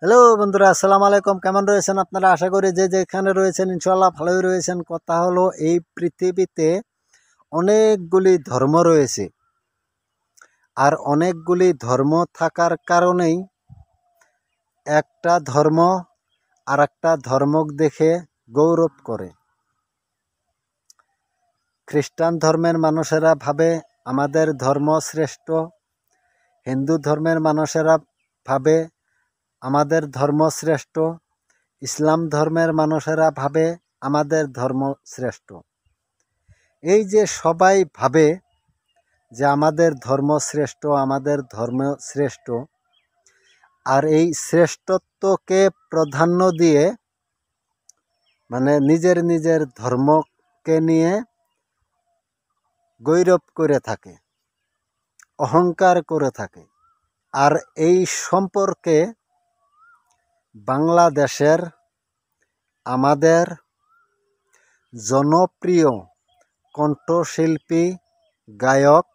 hello বন্ধুরা আসসালামু আলাইকুম কেমন রয়েছেন আপনারা আশা করি যে যেখানে রয়েছেন ইনশাল্লাহ ভালোই রয়েছেন কথা হলো এই পৃথিবীতে অনেকগুলি ধর্ম রয়েছে আর অনেকগুলি ধর্ম থাকার কারণেই একটা ধর্ম আর একটা ধর্মক দেখে গৌরব করে খ্রিস্টান ধর্মের মানুষেরা ভাবে আমাদের ধর্ম শ্রেষ্ঠ হিন্দু ধর্মের মানুষেরা ভাবে আমাদের ধর্ম শ্রেষ্ঠ ইসলাম ধর্মের মানুষেরা ভাবে আমাদের ধর্ম শ্রেষ্ঠ এই যে সবাই ভাবে যে আমাদের ধর্ম শ্রেষ্ঠ আমাদের ধর্ম শ্রেষ্ঠ আর এই শ্রেষ্ঠত্বকে প্রাধান্য দিয়ে মানে নিজের নিজের ধর্মকে নিয়ে গৈরব করে থাকে অহংকার করে থাকে আর এই সম্পর্কে বাংলাদেশের আমাদের জনপ্রিয় কণ্ঠশিল্পী গায়ক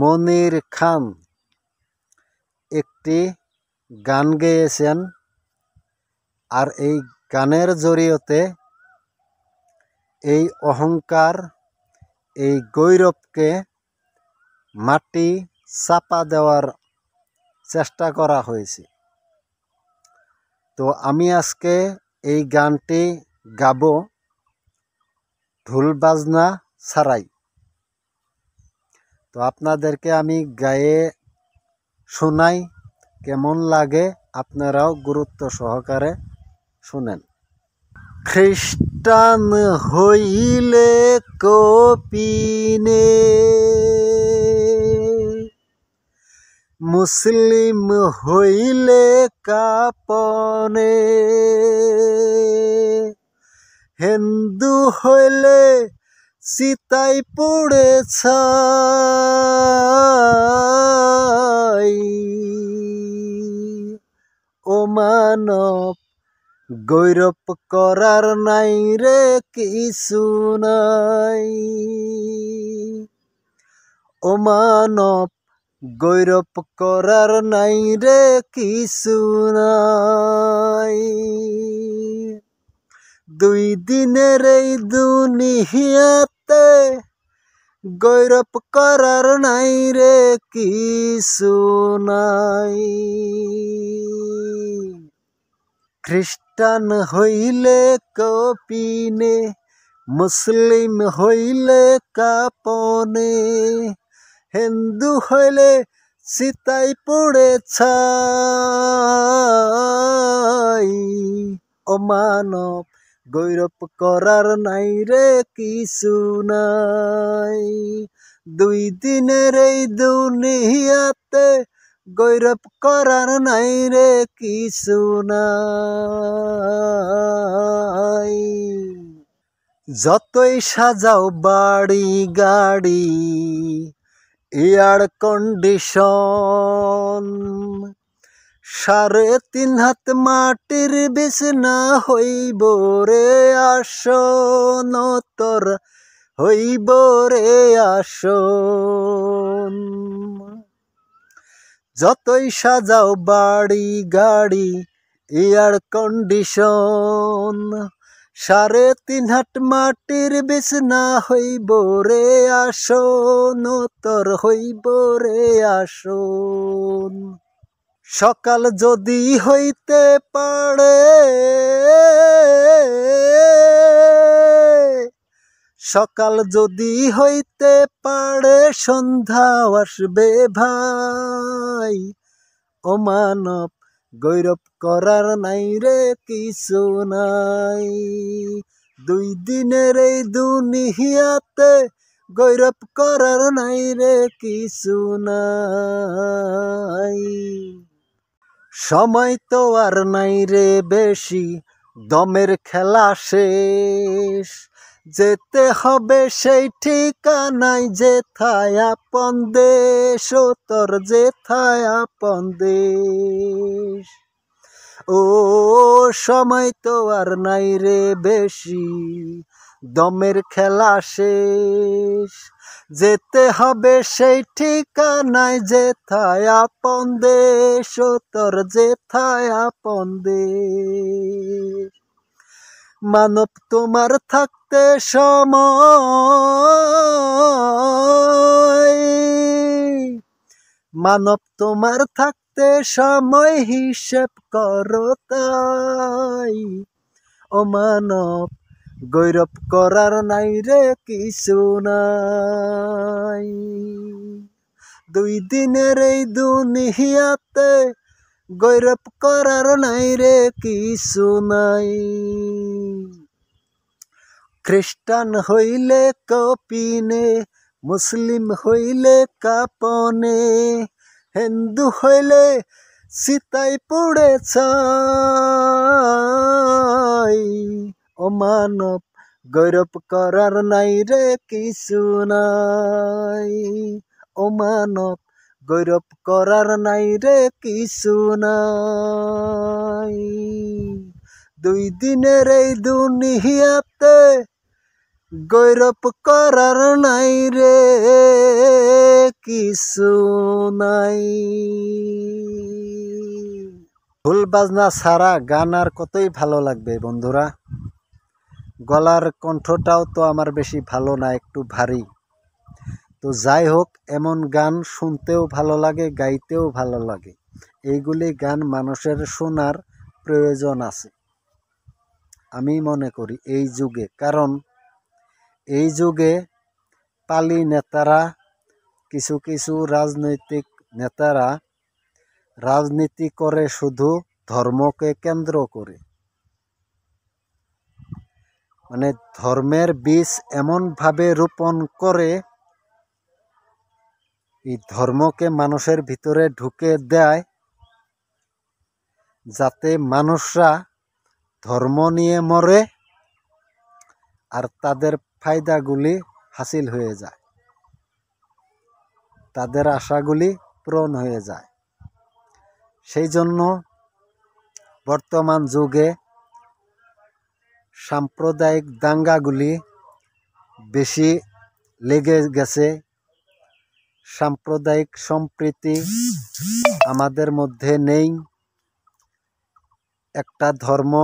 মনির খান একটি গান গেয়েছেন আর এই গানের জড়িয়তে এই অহংকার এই গৌরবকে মাটি চাপা দেওয়ার চেষ্টা করা হয়েছে তো আমি আজকে এই গানটি গাব ঢোল বাজনা ছাড়াই তো আপনাদেরকে আমি গায়ে শোনাই কেমন লাগে আপনারাও গুরুত্ব সহকারে শুনেন খ্রিস্টান হইলে কপিনে মুসলিম হইলে কাপনে হিন্দু হইলে চিতাই পড়েছ ও মানব গৌরব করার নাই রে কিছু নাই ও মানব গৈরব করার নাই রে কিছু নাই দুই দিনের এই দুনিয়াতে গৈরব করার নাই রে কিছু নাই খ্রিস্টান হইলে কপিনে মুসলিম হইলে কাপনে হিন্দু হইলে সীতাই পড়েছ ছাই ও মানব গৌরব করার নাই রে কিছু নাই দুই দিনের এই দুনিয়াতে গৌরব করার নাই রে কিছু নাই যতই সাজাও বাড়ি গাড়ি এয়ার কন্ডিশন সাড়ে তিন হাত মাটির বিছনা হইব রে আসন তোর হইব রে আসন যতই সাজাও বাড়ি গাড়ি এয়ার কন্ডিশন সাড়ে তিন হাট মাটির বিছনা হইব রে আসন তোর হইব রে আসন সকাল যদি হইতে পারে সকাল যদি হইতে পারে সন্ধ্যা আসবে ভাই ও মানব গৈরব করার নাই রে কিছু নাই দুই দিনের এই দুনিয়াতে গৈরব করার নাই রে কিছু নাই সময় তো আর নাই রে বেশি দমের খেলা শেষ যেতে হবে সেই ঠিকানায় যেথায় আপন দেশ ও তোর যেথায় আপন দেশ ও সময় তো আর নাই রে বেশি দমের খেলা শেষ যেতে হবে সেই ঠিকানায় যেথায় আপন দেশ ও তোর যেথায় আপন দেশ মানব তোমার থাকতে সময় মানব তোমার থাকতে সময় হিসেব করতাই ও মানব গৌরব করার নাই রে কিছু নাই দুই দিনের এই দুনিয়াতে গৌরব করার নাই রে কিছু নাই খ্রিস্টান হইলে কপিনে মুসলিম হইলে কাপনে হিন্দু হইলে সীতাই পড়ে চাই ও মানব গৌরব করার নাই রে কিছু নাই ও মানব গৌরব করার নাই রে কিছু নাই দুই দিনের এই দুনিয়াতে গৈরব করার নাই রে কিছু নাই ভুল বাজনা ছাড়া গান আর কতই ভালো লাগবে বন্ধুরা গলার কণ্ঠটাও তো আমার বেশি ভালো না একটু ভারী তো যাই হোক এমন গান শুনতেও ভালো লাগে গাইতেও ভালো লাগে এইগুলি গান মানুষের শোনার প্রয়োজন আছে আমি মনে করি এই যুগে কারণ এই যুগে পালি নেতারা কিছু কিছু রাজনৈতিক নেতারা রাজনীতি করে শুধু ধর্মকে কেন্দ্র করে মানে ধর্মের বীজ এমনভাবে রোপণ করে এই ধর্মকে মানুষের ভিতরে ঢুকে দেয় যাতে মানুষরা ধর্ম নিয়ে মরে আর তাদের ফায়দাগুলি হাসিল হয়ে যায় তাদের আশাগুলি পূরণ হয়ে যায় সেই জন্য বর্তমান যুগে সাম্প্রদায়িক দাঙ্গাগুলি বেশি লেগে গেছে সাম্প্রদায়িক সম্প্রীতি আমাদের মধ্যে নেই একটা ধর্ম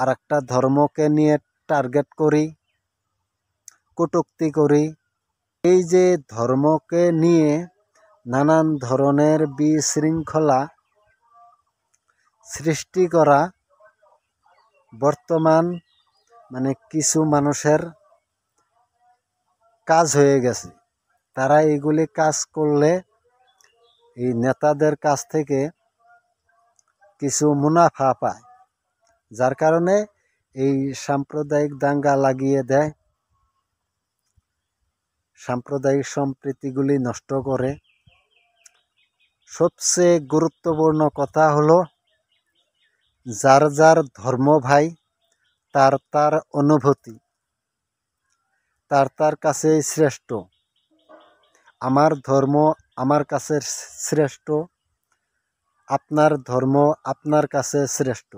আর একটা ধর্মকে নিয়ে টার্গেট করি কটুক্তি করি এই যে ধর্মকে নিয়ে নানান ধরনের বিশৃঙ্খলা সৃষ্টি করা বর্তমান মানে কিছু মানুষের কাজ হয়ে গেছে তারা এগুলি কাজ করলে এই নেতাদের কাছ থেকে কিছু মুনাফা পায় যার কারণে এই সাম্প্রদায়িক দাঙ্গা লাগিয়ে দেয় সাম্প্রদায়িক সম্প্রীতিগুলি নষ্ট করে সবচেয়ে গুরুত্বপূর্ণ কথা হল যার যার ধর্ম ভাই তার তার অনুভূতি তার তার কাছে শ্রেষ্ঠ আমার ধর্ম আমার কাছে শ্রেষ্ঠ আপনার ধর্ম আপনার কাছে শ্রেষ্ঠ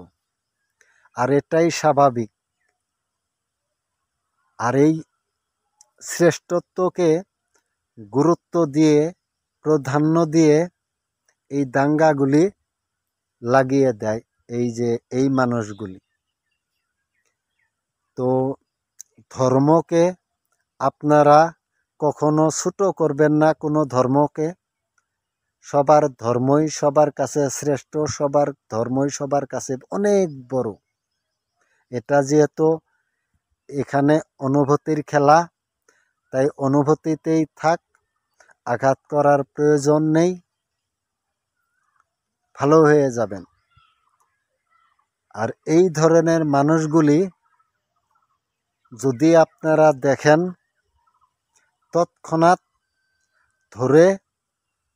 আর এটাই স্বাভাবিক আর এই শ্রেষ্ঠত্বকে গুরুত্ব দিয়ে প্রাধান্য দিয়ে এই দাঙ্গাগুলি লাগিয়ে দেয় এই যে এই মানুষগুলি তো ধর্মকে আপনারা কখনো ছোট করবেন না কোনো ধর্মকে সবার ধর্মই সবার কাছে শ্রেষ্ঠ সবার ধর্মই সবার কাছে অনেক বড় এটা যেহেতু এখানে অনুভূতির খেলা তাই অনুভূতিতেই থাক আঘাত করার প্রয়োজন নেই ভালো হয়ে যাবেন আর এই ধরনের মানুষগুলি যদি আপনারা দেখেন তৎক্ষণাৎ ধরে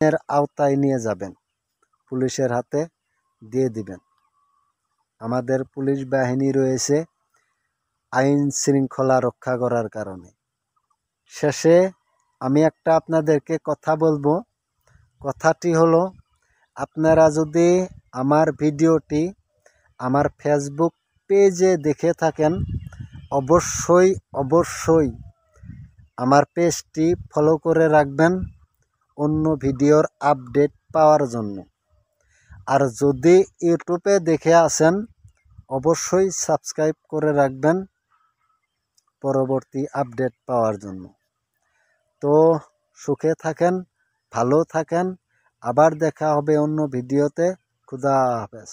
এর আওতায় নিয়ে যাবেন পুলিশের হাতে দিয়ে দিবেন আমাদের পুলিশ বাহিনী রয়েছে আইন শৃঙ্খলা রক্ষা করার কারণে শেষে আমি একটা আপনাদেরকে কথা বলবো কথাটি হলো আপনারা যদি আমার ভিডিওটি আমার ফেসবুক পেজে দেখে থাকেন অবশ্যই অবশ্যই আমার পেজটি ফলো করে রাখবেন অন্য ভিডিওর আপডেট পাওয়ার জন্য আর যদি ইউটিউবে দেখে আসেন অবশ্যই সাবস্ক্রাইব করে রাখবেন পরবর্তী আপডেট পাওয়ার জন্য তো সুখে থাকেন ভালো থাকেন আবার দেখা হবে অন্য ভিডিওতে খুদা হাফেজ